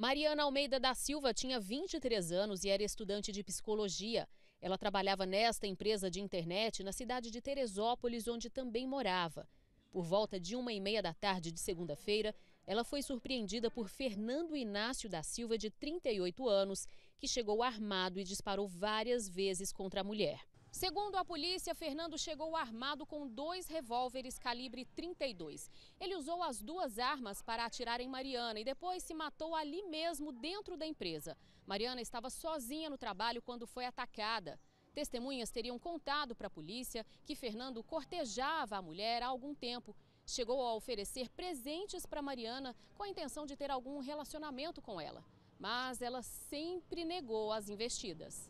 Mariana Almeida da Silva tinha 23 anos e era estudante de psicologia. Ela trabalhava nesta empresa de internet na cidade de Teresópolis, onde também morava. Por volta de uma e meia da tarde de segunda-feira, ela foi surpreendida por Fernando Inácio da Silva, de 38 anos, que chegou armado e disparou várias vezes contra a mulher. Segundo a polícia, Fernando chegou armado com dois revólveres calibre 32. Ele usou as duas armas para atirar em Mariana e depois se matou ali mesmo dentro da empresa. Mariana estava sozinha no trabalho quando foi atacada. Testemunhas teriam contado para a polícia que Fernando cortejava a mulher há algum tempo. Chegou a oferecer presentes para Mariana com a intenção de ter algum relacionamento com ela. Mas ela sempre negou as investidas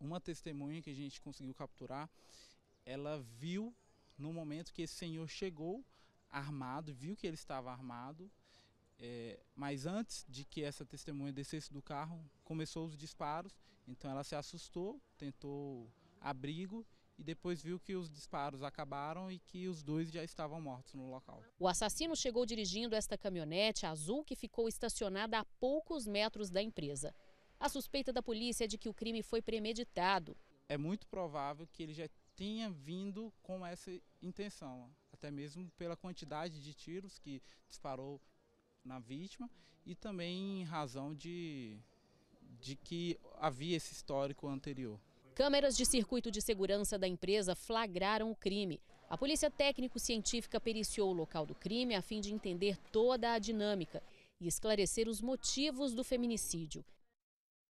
uma testemunha que a gente conseguiu capturar, ela viu no momento que esse senhor chegou armado, viu que ele estava armado, é, mas antes de que essa testemunha descesse do carro, começou os disparos, então ela se assustou, tentou abrigo e depois viu que os disparos acabaram e que os dois já estavam mortos no local. O assassino chegou dirigindo esta caminhonete azul que ficou estacionada a poucos metros da empresa. A suspeita da polícia é de que o crime foi premeditado. É muito provável que ele já tinha vindo com essa intenção, até mesmo pela quantidade de tiros que disparou na vítima e também em razão de, de que havia esse histórico anterior. Câmeras de circuito de segurança da empresa flagraram o crime. A polícia técnico-científica periciou o local do crime a fim de entender toda a dinâmica e esclarecer os motivos do feminicídio.